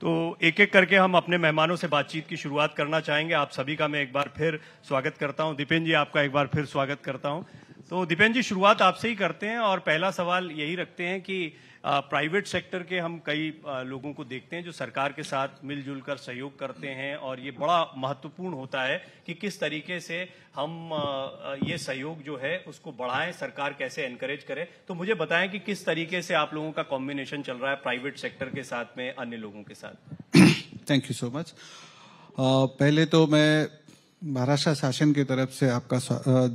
तो एक एक करके हम अपने मेहमानों से बातचीत की शुरुआत करना चाहेंगे आप सभी का मैं एक बार फिर स्वागत करता हूं दीपेन जी आपका एक बार फिर स्वागत करता हूं तो दीपेन जी शुरुआत आपसे ही करते हैं और पहला सवाल यही रखते हैं कि प्राइवेट सेक्टर के हम कई लोगों को देखते हैं जो सरकार के साथ मिलजुल कर सहयोग करते हैं और ये बड़ा महत्वपूर्ण होता है कि किस तरीके से हम ये सहयोग जो है उसको बढ़ाएं सरकार कैसे एनकरेज करे तो मुझे बताएं कि किस तरीके से आप लोगों का कॉम्बिनेशन चल रहा है प्राइवेट सेक्टर के साथ में अन्य लोगों के साथ थैंक यू सो मच पहले तो मैं महाराष्ट्र शासन की तरफ से आपका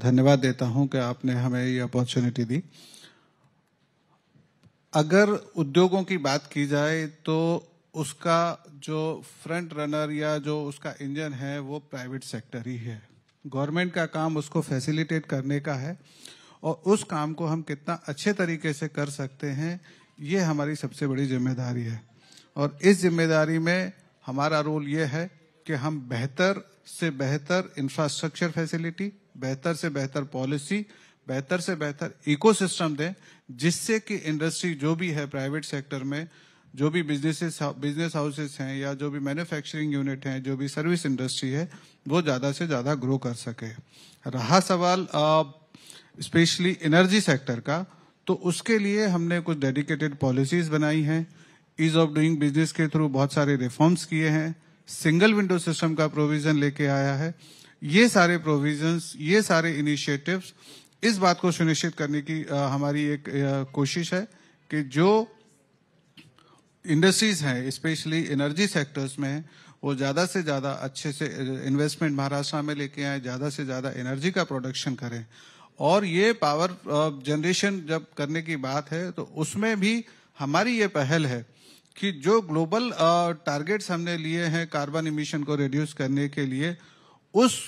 धन्यवाद देता हूं कि आपने हमें ये अपॉर्चुनिटी दी अगर उद्योगों की बात की जाए तो उसका जो फ्रंट रनर या जो उसका इंजन है वो प्राइवेट सेक्टर ही है गवर्नमेंट का काम उसको फैसिलिटेट करने का है और उस काम को हम कितना अच्छे तरीके से कर सकते हैं ये हमारी सबसे बड़ी जिम्मेदारी है और इस जिम्मेदारी में हमारा रोल ये है कि हम बेहतर से बेहतर इंफ्रास्ट्रक्चर फैसिलिटी बेहतर से बेहतर पॉलिसी बेहतर से बेहतर इकोसिस्टम दें जिससे कि इंडस्ट्री जो भी है प्राइवेट सेक्टर में जो भी बिजनेसेस बिजनेस हाउसेस हैं या जो भी मैन्युफैक्चरिंग यूनिट हैं जो भी सर्विस इंडस्ट्री है वो ज़्यादा से ज़्यादा ग्रो कर सके रहा सवाल स्पेशली एनर्जी सेक्टर का तो उसके लिए हमने कुछ डेडिकेटेड पॉलिसीज बनाई हैं ईज ऑफ डूइंग बिजनेस के थ्रू बहुत सारे रिफॉर्म्स किए हैं सिंगल विंडो सिस्टम का प्रोविजन लेके आया है ये सारे प्रोविजन ये सारे इनिशिएटिव्स इस बात को सुनिश्चित करने की आ, हमारी एक आ, कोशिश है कि जो इंडस्ट्रीज हैं स्पेशली एनर्जी सेक्टर्स में वो ज़्यादा से ज़्यादा अच्छे से इन्वेस्टमेंट महाराष्ट्र में लेके आए ज़्यादा से ज़्यादा एनर्जी का प्रोडक्शन करें और ये पावर जनरेशन जब करने की बात है तो उसमें भी हमारी ये पहल है कि जो ग्लोबल टारगेट्स हमने लिए हैं कार्बन इमिशन को रिड्यूस करने के लिए उस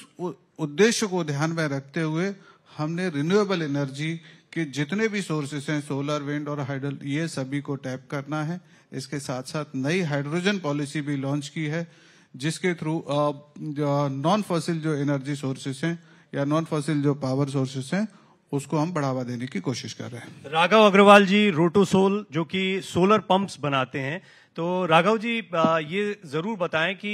उद्देश्य को ध्यान में रखते हुए हमने रिन्यूएबल एनर्जी के जितने भी सोर्सेस हैं सोलर विंड और हाइड्रोल ये सभी को टैप करना है इसके साथ साथ नई हाइड्रोजन पॉलिसी भी लॉन्च की है जिसके थ्रू नॉन फॉसिल जो एनर्जी सोर्सेस हैं या नॉन फॉसिल जो पावर सोर्सेस हैं उसको हम बढ़ावा देने की कोशिश कर रहे हैं राघव अग्रवाल जी रोटोसोल जो कि सोलर पंप्स बनाते हैं तो राघव जी ये ज़रूर बताएं कि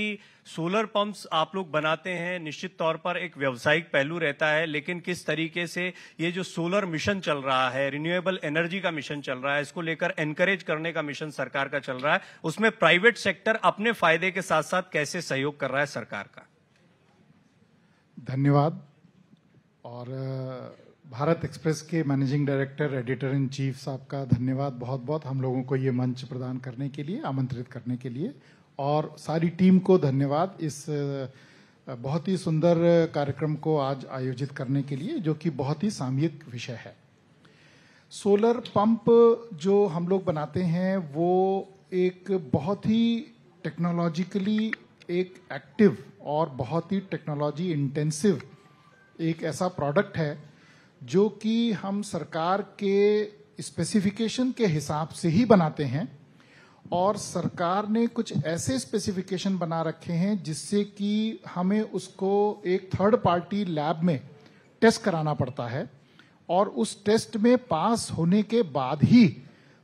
सोलर पंप्स आप लोग बनाते हैं निश्चित तौर पर एक व्यावसायिक पहलू रहता है लेकिन किस तरीके से ये जो सोलर मिशन चल रहा है रिन्यूएबल एनर्जी का मिशन चल रहा है इसको लेकर एनकरेज करने का मिशन सरकार का चल रहा है उसमें प्राइवेट सेक्टर अपने फायदे के साथ साथ कैसे सहयोग कर रहा है सरकार का धन्यवाद और भारत एक्सप्रेस के managing director editor in chief साहब का धन्यवाद बहुत बहुत हम लोगों को ये मंच प्रदान करने के लिए आमंत्रित करने के लिए और सारी टीम को धन्यवाद इस बहुत ही सुंदर कार्यक्रम को आज आयोजित करने के लिए जो कि बहुत ही सामयिक विषय है सोलर पंप जो हम लोग बनाते हैं वो एक बहुत ही टेक्नोलॉजिकली एक एक्टिव और बहुत ही टेक्नोलॉजी इंटेंसिव एक ऐसा प्रोडक्ट है जो कि हम सरकार के स्पेसिफिकेशन के हिसाब से ही बनाते हैं और सरकार ने कुछ ऐसे स्पेसिफिकेशन बना रखे हैं जिससे कि हमें उसको एक थर्ड पार्टी लैब में टेस्ट कराना पड़ता है और उस टेस्ट में पास होने के बाद ही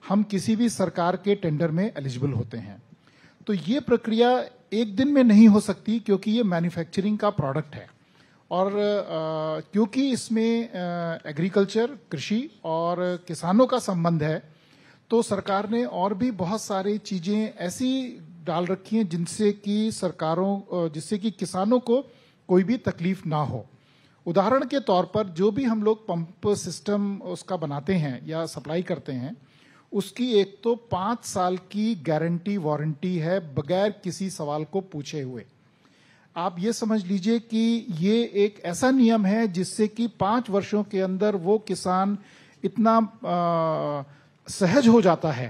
हम किसी भी सरकार के टेंडर में एलिजिबल होते हैं तो ये प्रक्रिया एक दिन में नहीं हो सकती क्योंकि ये मैन्युफैक्चरिंग का प्रोडक्ट है और क्योंकि इसमें एग्रीकल्चर कृषि और किसानों का संबंध है तो सरकार ने और भी बहुत सारी चीज़ें ऐसी डाल रखी हैं जिनसे कि सरकारों जिससे कि किसानों को कोई भी तकलीफ ना हो उदाहरण के तौर पर जो भी हम लोग पंप सिस्टम उसका बनाते हैं या सप्लाई करते हैं उसकी एक तो पाँच साल की गारंटी वारंटी है बगैर किसी सवाल को पूछे हुए आप ये समझ लीजिए कि ये एक ऐसा नियम है जिससे कि पांच वर्षों के अंदर वो किसान इतना आ, सहज हो जाता है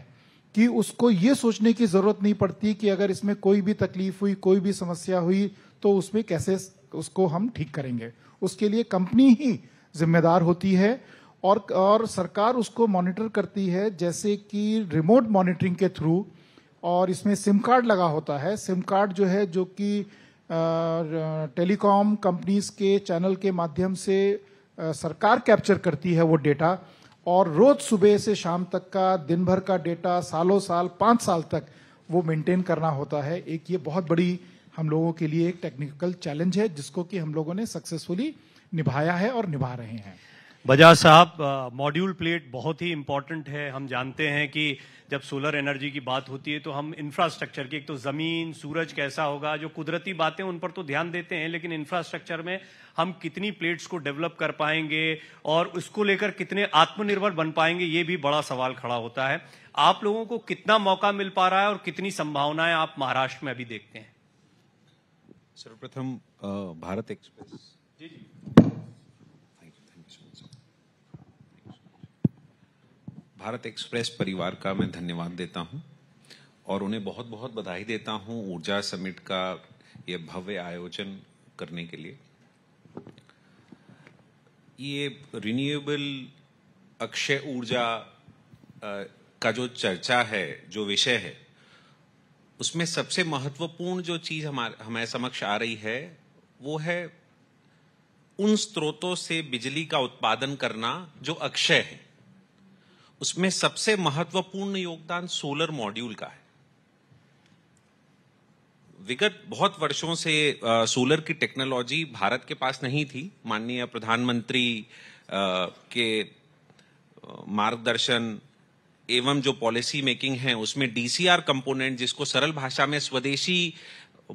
कि उसको ये सोचने की जरूरत नहीं पड़ती कि अगर इसमें कोई भी तकलीफ हुई कोई भी समस्या हुई तो उसमें कैसे उसको हम ठीक करेंगे उसके लिए कंपनी ही जिम्मेदार होती है और और सरकार उसको मॉनिटर करती है जैसे कि रिमोट मॉनिटरिंग के थ्रू और इसमें सिम कार्ड लगा होता है सिम कार्ड जो है जो कि टेलीकॉम कंपनीज के चैनल के माध्यम से सरकार कैप्चर करती है वो डेटा और रोज सुबह से शाम तक का दिन भर का डेटा सालों साल पांच साल तक वो मेंटेन करना होता है एक ये बहुत बड़ी हम लोगों के लिए एक टेक्निकल चैलेंज है जिसको कि हम लोगों ने सक्सेसफुली निभाया है और निभा रहे हैं बजाज साहब मॉड्यूल प्लेट बहुत ही इम्पॉर्टेंट है हम जानते हैं कि जब सोलर एनर्जी की बात होती है तो हम इंफ्रास्ट्रक्चर की एक तो ज़मीन सूरज कैसा होगा जो कुदरती बातें उन पर तो ध्यान देते हैं लेकिन इंफ्रास्ट्रक्चर में हम कितनी प्लेट्स को डेवलप कर पाएंगे और उसको लेकर कितने आत्मनिर्भर बन पाएंगे ये भी बड़ा सवाल खड़ा होता है आप लोगों को कितना मौका मिल पा रहा है और कितनी संभावनाएं आप महाराष्ट्र में अभी देखते हैं सर्वप्रथम Bharat Express ji ji thank you thank you so much Bharat Express परिवार का मैं धन्यवाद देता हूं और उन्हें बहुत बहुत बधाई देता हूं ऊर्जा समिट का ये भव्य आयोजन करने के लिए ये रिन्यूएबल अक्षय ऊर्जा का जो चर्चा है जो विषय है उसमें सबसे महत्वपूर्ण जो चीज हमारे हमारे समक्ष आ रही है वो है उन स्रोतों से बिजली का उत्पादन करना जो अक्षय है उसमें सबसे महत्वपूर्ण योगदान सोलर मॉड्यूल का है विगत बहुत वर्षों से आ, सोलर की टेक्नोलॉजी भारत के पास नहीं थी माननीय प्रधानमंत्री के मार्गदर्शन एवं जो पॉलिसी मेकिंग है उसमें डीसीआर कंपोनेंट जिसको सरल भाषा में स्वदेशी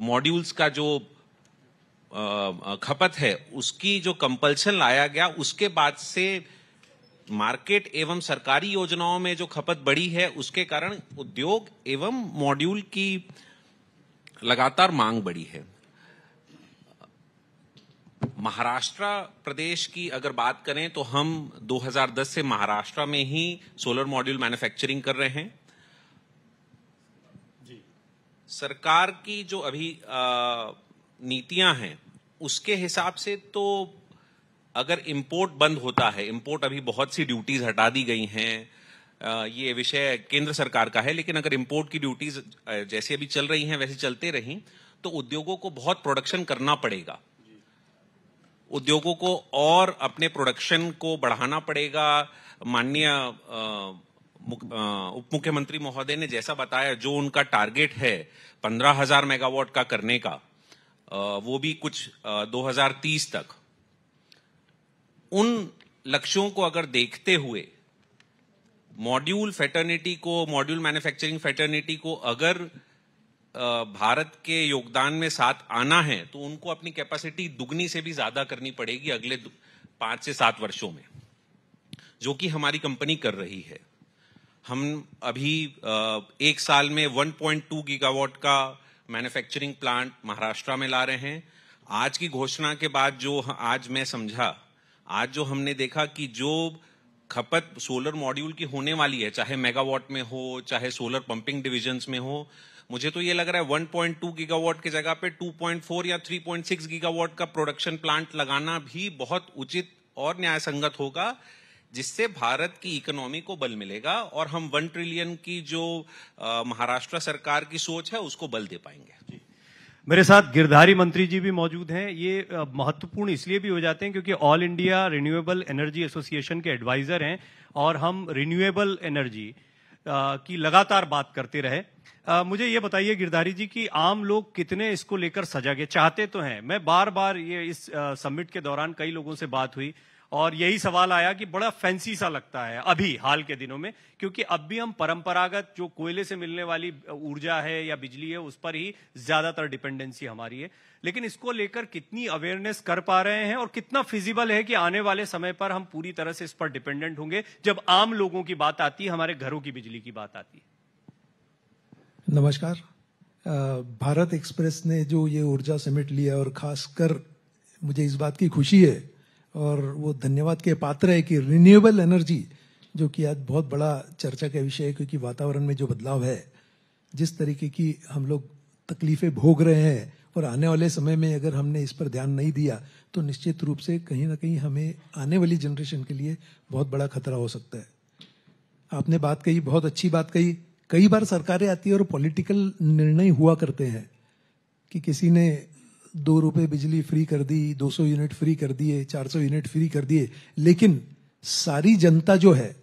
मॉड्यूल्स का जो खपत है उसकी जो कंपल्सन लाया गया उसके बाद से मार्केट एवं सरकारी योजनाओं में जो खपत बढ़ी है उसके कारण उद्योग एवं मॉड्यूल की लगातार मांग बढ़ी है महाराष्ट्र प्रदेश की अगर बात करें तो हम 2010 से महाराष्ट्र में ही सोलर मॉड्यूल मैन्युफैक्चरिंग कर रहे हैं जी। सरकार की जो अभी नीतियां हैं उसके हिसाब से तो अगर इम्पोर्ट बंद होता है इम्पोर्ट अभी बहुत सी ड्यूटीज हटा दी गई हैं ये विषय केंद्र सरकार का है लेकिन अगर इम्पोर्ट की ड्यूटीज जैसे अभी चल रही हैं वैसे चलते रहीं तो उद्योगों को बहुत प्रोडक्शन करना पड़ेगा उद्योगों को और अपने प्रोडक्शन को बढ़ाना पड़ेगा माननीय उप मुख्यमंत्री महोदय ने जैसा बताया जो उनका टारगेट है पंद्रह हजार मेगावाट का करने का वो भी कुछ 2030 तक उन लक्ष्यों को अगर देखते हुए मॉड्यूल फेटर्निटी को मॉड्यूल मैन्युफैक्चरिंग फेटर्निटी को अगर भारत के योगदान में साथ आना है तो उनको अपनी कैपेसिटी दुगनी से भी ज्यादा करनी पड़ेगी अगले पांच से सात वर्षों में जो कि हमारी कंपनी कर रही है हम अभी एक साल में 1.2 गीगावाट का मैन्युफैक्चरिंग प्लांट महाराष्ट्र में ला रहे हैं आज की घोषणा के बाद जो आज मैं समझा आज जो हमने देखा कि जो खपत सोलर मॉड्यूल की होने वाली है चाहे मेगावाट में हो चाहे सोलर पंपिंग डिविजन में हो मुझे तो ये लग रहा है 1.2 गीगावाट की जगह पे 2.4 या 3.6 गीगावाट का प्रोडक्शन प्लांट लगाना भी बहुत उचित और न्यायसंगत होगा जिससे भारत की इकोनॉमी को बल मिलेगा और हम वन ट्रिलियन की जो महाराष्ट्र सरकार की सोच है उसको बल दे पाएंगे मेरे साथ गिरधारी मंत्री जी भी मौजूद हैं ये महत्वपूर्ण इसलिए भी हो जाते हैं क्योंकि All India Renewable Energy Association के एडवाइज़र हैं और हम रिन्यूएबल एनर्जी की लगातार बात करते रहे आ, मुझे ये बताइए गिरधारी जी कि आम लोग कितने इसको लेकर सजग चाहते तो हैं मैं बार बार ये इस समिट के दौरान कई लोगों से बात हुई और यही सवाल आया कि बड़ा फैंसी सा लगता है अभी हाल के दिनों में क्योंकि अब भी हम परंपरागत जो कोयले से मिलने वाली ऊर्जा है या बिजली है उस पर ही ज्यादातर डिपेंडेंसी हमारी है लेकिन इसको लेकर कितनी अवेयरनेस कर पा रहे हैं और कितना फिजिबल है कि आने वाले समय पर हम पूरी तरह से इस पर डिपेंडेंट होंगे जब आम लोगों की बात आती है हमारे घरों की बिजली की बात आती है नमस्कार भारत एक्सप्रेस ने जो ये ऊर्जा समेट लिया और खासकर मुझे इस बात की खुशी है और वो धन्यवाद के पात्र है कि रिन्यूएबल एनर्जी जो कि आज बहुत बड़ा चर्चा का विषय है क्योंकि वातावरण में जो बदलाव है जिस तरीके की हम लोग तकलीफें भोग रहे हैं और आने वाले समय में अगर हमने इस पर ध्यान नहीं दिया तो निश्चित रूप से कहीं ना कहीं हमें आने वाली जनरेशन के लिए बहुत बड़ा खतरा हो सकता है आपने बात कही बहुत अच्छी बात कही कई बार सरकारें आती है और पॉलिटिकल निर्णय हुआ करते हैं कि किसी ने दो रुपए बिजली फ्री कर दी 200 यूनिट फ्री कर दिए 400 यूनिट फ्री कर दिए लेकिन सारी जनता जो है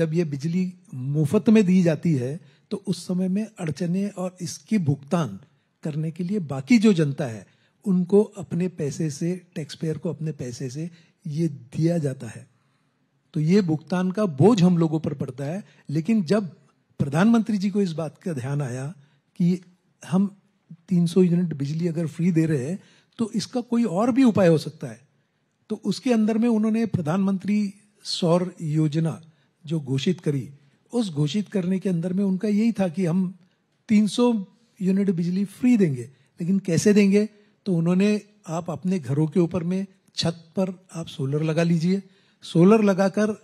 जब ये बिजली मुफ्त में दी जाती है तो उस समय में अड़चने और इसकी भुगतान करने के लिए बाकी जो जनता है उनको अपने पैसे से टैक्स पेयर को अपने पैसे से ये दिया जाता है तो ये भुगतान का बोझ हम लोगों पर पड़ता है लेकिन जब प्रधानमंत्री जी को इस बात का ध्यान आया कि हम 300 यूनिट बिजली अगर फ्री दे रहे हैं तो इसका कोई और भी उपाय हो सकता है तो उसके अंदर में उन्होंने प्रधानमंत्री सौर योजना जो घोषित करी उस घोषित करने के अंदर में उनका यही था कि हम 300 यूनिट बिजली फ्री देंगे लेकिन कैसे देंगे तो उन्होंने आप अपने घरों के ऊपर में छत पर आप सोलर लगा लीजिए सोलर लगाकर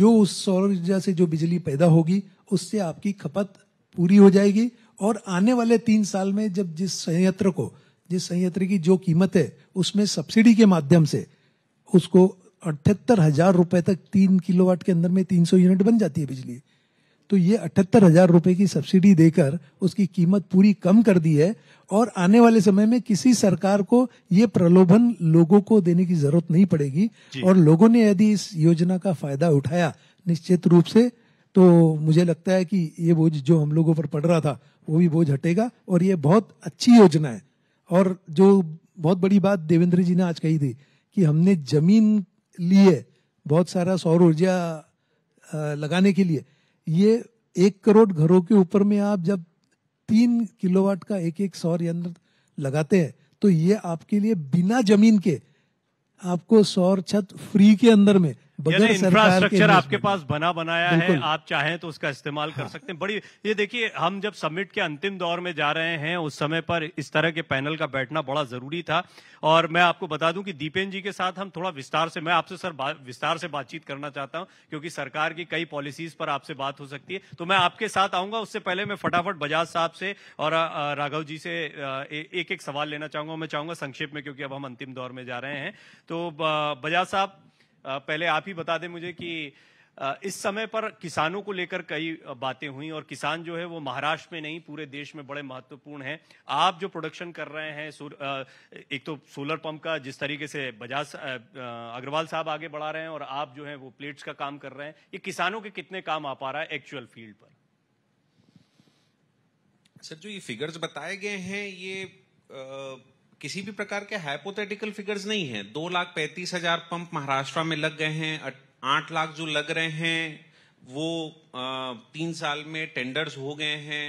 जो उस सौर ऊर्जा से जो बिजली पैदा होगी उससे आपकी खपत पूरी हो जाएगी और आने वाले तीन साल में जब जिस संयंत्र को जिस संयंत्र की जो कीमत है उसमें सब्सिडी के माध्यम से उसको अठहत्तर हजार रुपए तक तीन किलोवाट के अंदर में तीन सौ यूनिट बन जाती है बिजली तो ये अठहत्तर हजार रुपए की सब्सिडी देकर उसकी कीमत पूरी कम कर दी है और आने वाले समय में किसी सरकार को ये प्रलोभन लोगों को देने की जरूरत नहीं पड़ेगी और लोगों ने यदि इस योजना का फायदा उठाया निश्चित रूप से तो मुझे लगता है कि ये बोझ जो हम लोगों पर पड़ रहा था वो भी बोझ हटेगा और ये बहुत अच्छी योजना है और जो बहुत बड़ी बात देवेंद्र जी ने आज कही थी कि हमने जमीन लिए बहुत सारा सौर ऊर्जा लगाने के लिए ये एक करोड़ घरों के ऊपर में आप जब तीन किलोवाट का एक एक सौर यंत्र लगाते हैं तो ये आपके लिए बिना जमीन के आपको सौर छत फ्री के अंदर में इंफ्रास्ट्रक्चर आपके पास बना बनाया है आप चाहें तो उसका इस्तेमाल हाँ। कर सकते हैं बड़ी ये देखिए हम जब समिट के अंतिम दौर में जा रहे हैं उस समय पर इस तरह के पैनल का बैठना बड़ा जरूरी था और मैं आपको बता दूं कि दीपेन जी के साथ हम थोड़ा विस्तार से मैं आपसे सर विस्तार से बातचीत करना चाहता हूं क्योंकि सरकार की कई पॉलिसीज पर आपसे बात हो सकती है तो मैं आपके साथ आऊंगा उससे पहले मैं फटाफट बजाज साहब से और राघव जी से एक एक सवाल लेना चाहूंगा मैं चाहूंगा संक्षेप में क्योंकि अब हम अंतिम दौर में जा रहे हैं तो बजाज साहब पहले आप ही बता दें मुझे कि इस समय पर किसानों को लेकर कई बातें हुई और किसान जो है वो महाराष्ट्र में नहीं पूरे देश में बड़े महत्वपूर्ण हैं आप जो प्रोडक्शन कर रहे हैं एक तो सोलर पंप का जिस तरीके से बजाज अग्रवाल साहब आगे बढ़ा रहे हैं और आप जो है वो प्लेट्स का काम कर रहे हैं ये किसानों के कितने काम आ पा रहा है एक्चुअल फील्ड पर सर जो ये फिगर्स बताए गए हैं ये आ... किसी भी प्रकार के हाइपोथेटिकल फिगर्स नहीं है दो लाख पैंतीस हजार पंप महाराष्ट्र में लग गए हैं आठ लाख जो लग रहे हैं वो तीन साल में टेंडर्स हो गए हैं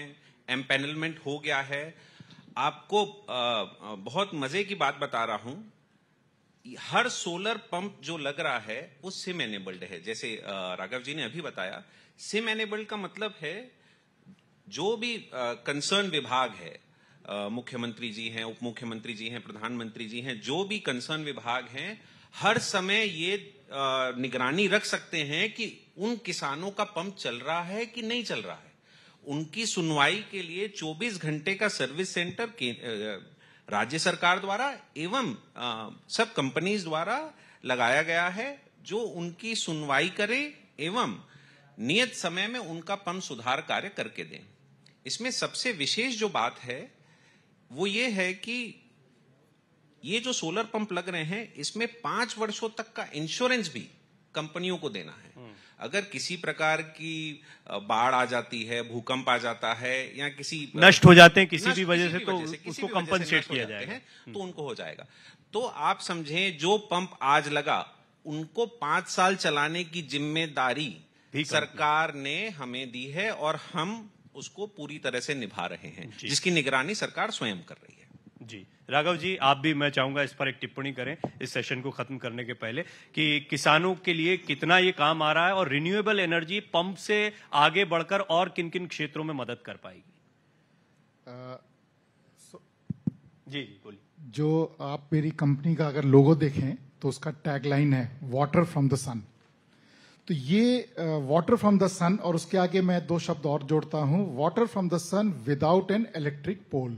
एम्पेनलमेंट हो गया है आपको बहुत मजे की बात बता रहा हूं हर सोलर पंप जो लग रहा है वो सिम एनेबल्ड है जैसे राघव जी ने अभी बताया सिम एनेबल्ड का मतलब है जो भी कंसर्न विभाग है मुख्यमंत्री जी हैं उप मुख्यमंत्री जी हैं प्रधानमंत्री जी हैं जो भी कंसर्न विभाग हैं हर समय ये निगरानी रख सकते हैं कि उन किसानों का पंप चल रहा है कि नहीं चल रहा है उनकी सुनवाई के लिए 24 घंटे का सर्विस सेंटर राज्य सरकार द्वारा एवं सब कंपनीज द्वारा लगाया गया है जो उनकी सुनवाई करे एवं नियत समय में उनका पंप सुधार कार्य करके दें इसमें सबसे विशेष जो बात है वो ये है कि ये जो सोलर पंप लग रहे हैं इसमें पांच वर्षों तक का इंश्योरेंस भी कंपनियों को देना है हम्म। अगर किसी प्रकार की बाढ़ आ जाती है भूकंप आ जाता है या किसी नष्ट हो जाते हैं किसी तो भी वजह से तो उसको कंपनसेट किया जाए तो उनको हो जाएगा तो आप समझें जो पंप आज लगा उनको पांच साल चलाने की जिम्मेदारी सरकार ने हमें दी है और हम उसको पूरी तरह से निभा रहे हैं जिसकी निगरानी सरकार स्वयं कर रही है जी राघव जी आप भी मैं चाहूंगा इस पर एक टिप्पणी करें इस सेशन को खत्म करने के पहले कि किसानों के लिए कितना ये काम आ रहा है और रिन्यूएबल एनर्जी पंप से आगे बढ़कर और किन किन क्षेत्रों में मदद कर पाएगी आ, सो, जी जी बोलिए जो आप मेरी कंपनी का अगर लोगो देखें तो उसका टैगलाइन है वाटर फ्रॉम द सन तो ये वाटर फ्रॉम द सन और उसके आगे मैं दो शब्द और जोड़ता हूं water from the sun without an electric pole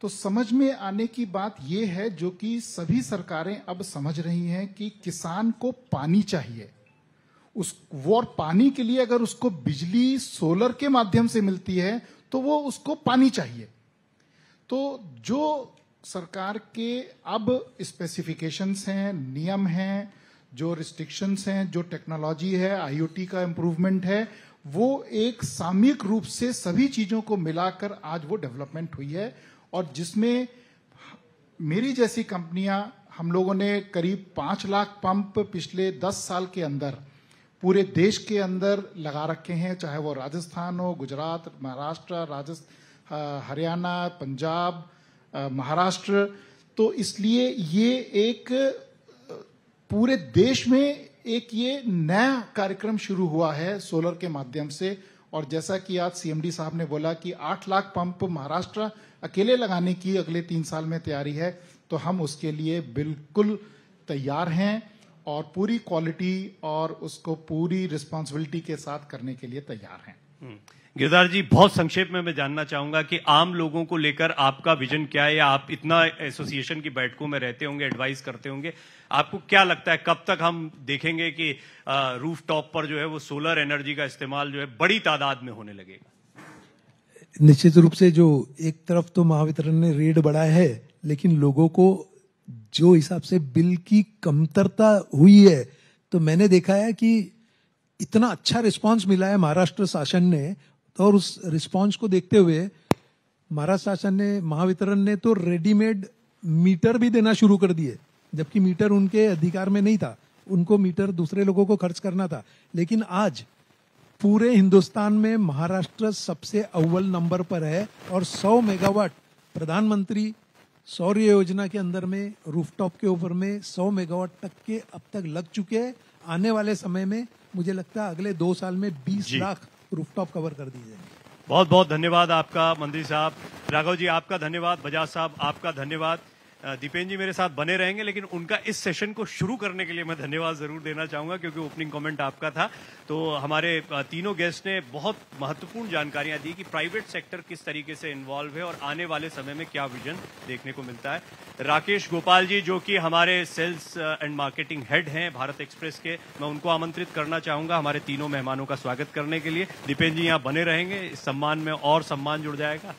तो समझ में आने की बात यह है जो कि सभी सरकारें अब समझ रही हैं कि किसान को पानी चाहिए उस वो और पानी के लिए अगर उसको बिजली सोलर के माध्यम से मिलती है तो वो उसको पानी चाहिए तो जो सरकार के अब स्पेसिफिकेशंस हैं नियम हैं जो रिस्ट्रिक्शंस हैं जो टेक्नोलॉजी है आईओटी का इम्प्रूवमेंट है वो एक सामयिक रूप से सभी चीज़ों को मिलाकर आज वो डेवलपमेंट हुई है और जिसमें मेरी जैसी कंपनियां हम लोगों ने करीब पांच लाख पंप पिछले दस साल के अंदर पूरे देश के अंदर लगा रखे हैं चाहे वो राजस्थान हो गुजरात महाराष्ट्र राजस्थ हरियाणा पंजाब महाराष्ट्र तो इसलिए ये एक पूरे देश में एक ये नया कार्यक्रम शुरू हुआ है सोलर के माध्यम से और जैसा कि आज सीएमडी साहब ने बोला कि आठ लाख पंप महाराष्ट्र अकेले लगाने की अगले तीन साल में तैयारी है तो हम उसके लिए बिल्कुल तैयार हैं और पूरी क्वालिटी और उसको पूरी रिस्पॉन्सिबिलिटी के साथ करने के लिए तैयार हैं हम्म। गिरदार जी बहुत संक्षेप में मैं जानना चाहूंगा कि आम लोगों को लेकर आपका विजन क्या है या आप इतना एसोसिएशन की बैठकों में रहते होंगे एडवाइस करते होंगे आपको क्या लगता है कब तक हम देखेंगे कि रूफ टॉप पर जो है वो सोलर एनर्जी का इस्तेमाल जो है बड़ी तादाद में होने लगेगा निश्चित रूप से जो एक तरफ तो महावितरण ने रेट बढ़ाया है लेकिन लोगों को जो हिसाब से बिल की कमतरता हुई है तो मैंने देखा है कि इतना अच्छा रिस्पांस मिला है महाराष्ट्र शासन ने तो और उस रिस्पॉन्स को देखते हुए महाराष्ट्र शासन ने महावितरण ने तो रेडीमेड मीटर भी देना शुरू कर दिए जबकि मीटर उनके अधिकार में नहीं था उनको मीटर दूसरे लोगों को खर्च करना था लेकिन आज पूरे हिंदुस्तान में महाराष्ट्र सबसे अव्वल नंबर पर है और 100 मेगावाट प्रधानमंत्री सौर्य योजना के अंदर में रूफटॉप के ऊपर में 100 मेगावाट तक के अब तक लग चुके हैं आने वाले समय में मुझे लगता है अगले दो साल में 20 लाख रूफटॉप कवर कर दी बहुत बहुत धन्यवाद आपका मंत्री साहब राघव जी आपका धन्यवाद बजाज साहब आपका धन्यवाद दीपेन जी मेरे साथ बने रहेंगे लेकिन उनका इस सेशन को शुरू करने के लिए मैं धन्यवाद जरूर देना चाहूंगा क्योंकि ओपनिंग कमेंट आपका था तो हमारे तीनों गेस्ट ने बहुत महत्वपूर्ण जानकारियां दी कि प्राइवेट सेक्टर किस तरीके से इन्वॉल्व है और आने वाले समय में क्या विजन देखने को मिलता है राकेश गोपाल जी जो कि हमारे सेल्स एंड मार्केटिंग हेड हैं भारत एक्सप्रेस के मैं उनको आमंत्रित करना चाहूंगा हमारे तीनों मेहमानों का स्वागत करने के लिए दीपेन जी यहाँ बने रहेंगे इस सम्मान में और सम्मान जुड़ जाएगा